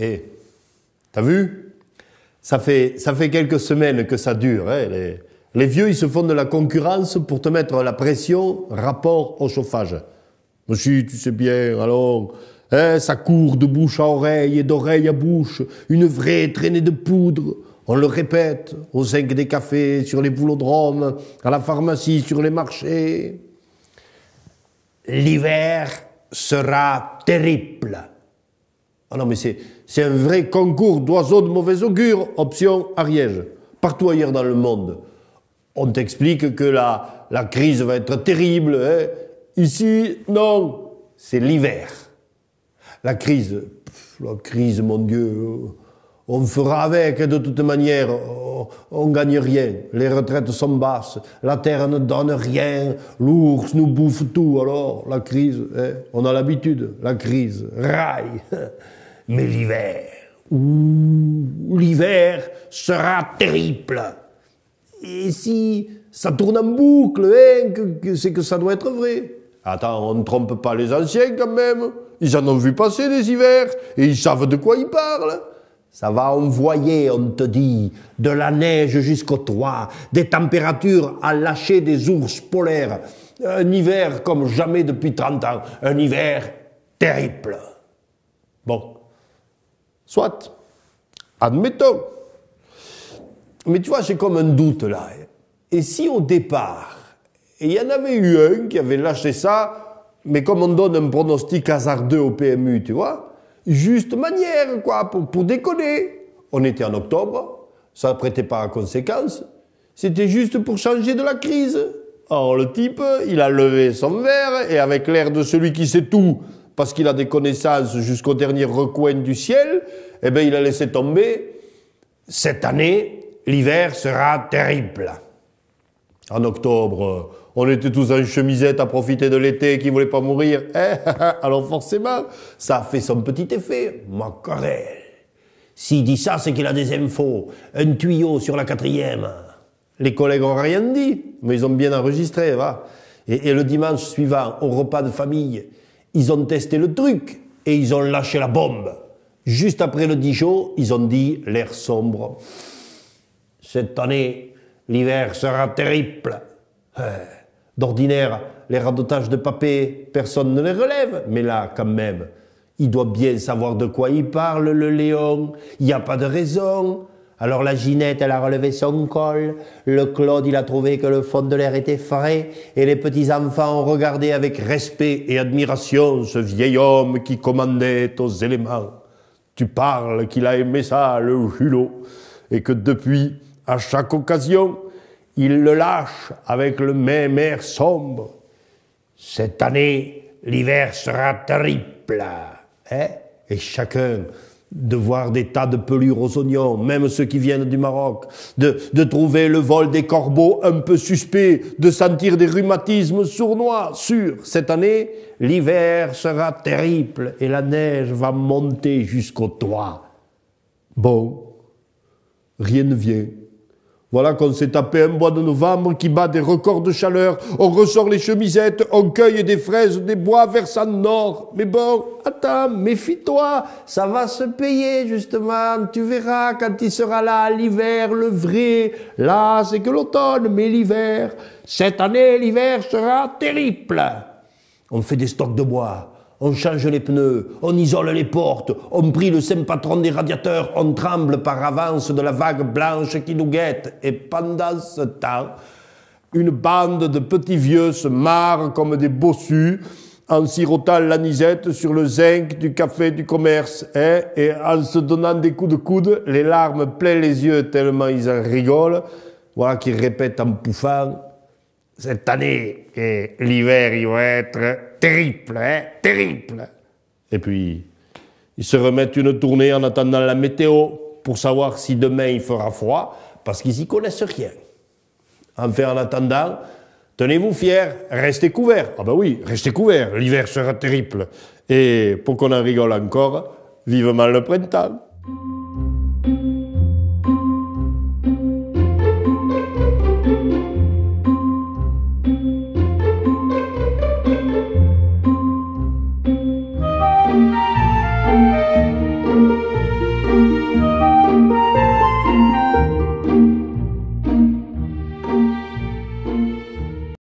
Et eh, t'as vu ça fait, quelques semaines que ça dure. Hein, les, vieux, ils se font de la concurrence pour te mettre la pression rapport au chauffage. Monsieur tu sais bien, alors, hein, ça court de bouche à oreille et d'oreille à bouche, une vraie traînée de poudre. On le répète au zinc des cafés, sur les boulodromes, à la pharmacie, sur les marchés. L'hiver sera terrible. Ah non, mais c'est un vrai concours d'oiseaux de mauvais augure, option Ariège. Partout ailleurs dans le monde, on t'explique que la, la crise va être terrible. Hein. Ici, non, c'est l'hiver. La crise, la crise, mon Dieu, euh, on fera avec de toute manière, on ne gagne rien, les retraites sont basses, la terre ne donne rien, l'ours nous bouffe tout, alors la crise, hein, on a l'habitude, la crise, raille. Mais l'hiver, ou l'hiver sera terrible. Et si ça tourne en boucle, hein, c'est que ça doit être vrai. Attends, on ne trompe pas les anciens quand même. Ils en ont vu passer des hivers et ils savent de quoi ils parlent. Ça va envoyer, on te dit, de la neige jusqu'au toit, des températures à lâcher des ours polaires. Un hiver comme jamais depuis 30 ans. Un hiver terrible. Bon, Soit. Admettons. Mais tu vois, j'ai comme un doute là. Et si au départ, il y en avait eu un qui avait lâché ça, mais comme on donne un pronostic hasardeux au PMU, tu vois, juste manière, quoi, pour, déconner. On était en octobre, ça ne prêtait pas à conséquence, c'était juste pour changer de la crise. Alors le type, il a levé son verre, et avec l'air de celui qui sait tout, parce qu'il a des connaissances jusqu'au dernier recoin du ciel, eh bien, il a laissé tomber. Cette année, l'hiver sera terrible. En octobre, on était tous en chemisette à profiter de l'été qui voulait pas mourir. Eh, alors forcément, ça a fait son petit effet. querelle S'il dit ça, c'est qu'il a des infos. Un tuyau sur la quatrième. Les collègues ont rien dit, mais ils ont bien enregistré, va. et le dimanche suivant, au repas de famille, ils ont testé le truc et ils ont lâché la bombe. Juste après le Dijon, ils ont dit l'air sombre. Cette année, l'hiver sera terrible. Euh, d'ordinaire, les radotages de papier, personne ne les relève, mais là, quand même, il doit bien savoir de quoi il parle, le Léon. Il n'y a pas de raison. Alors la Ginette, elle a relevé son col, le Claude, il a trouvé que le fond de l'air était frais, et les petits-enfants ont regardé avec respect et admiration ce vieil homme qui commandait aux éléments. Tu parles qu'il a aimé ça, le Julot, et que depuis, à chaque occasion, il le lâche avec le même air sombre. Cette année, l'hiver sera triple. Hein » et chacun de voir des tas de pelures aux oignons, même ceux qui viennent du Maroc, de, trouver le vol des corbeaux un peu suspect, de sentir des rhumatismes sournois, sûr. Cette année, l'hiver sera terrible et la neige va monter jusqu'au toit. Bon, rien ne vient. Voilà qu'on s'est tapé un bois de novembre qui bat des records de chaleur. On ressort les chemisettes, on cueille des fraises, des bois versant nord. Mais bon, attends, méfie-toi, ça va se payer justement. Tu verras quand il sera là l'hiver, le vrai. Là, c'est que l'automne, mais l'hiver. Cette année, l'hiver sera terrible. On fait des stocks de bois on change les pneus, on isole les portes, on prie le saint patron des radiateurs, on tremble par avance de la vague blanche qui nous guette. Et pendant ce temps, une bande de petits vieux se marre comme des bossus en sirotant l'anisette sur le zinc du café du commerce, et en se donnant des coups de coude, les larmes plein les yeux tellement ils en rigolent, voilà qu'ils répètent en pouffant cette année l'hiver, il va être terrible, hein, terrible. Et puis, ils se remettent une tournée en attendant la météo pour savoir si demain il fera froid, parce qu'ils n'y connaissent rien. Enfin, en attendant, tenez-vous fiers, restez couverts. Ah ben oui, restez couverts, l'hiver sera terrible. Et pour qu'on en rigole encore, vivement le printemps.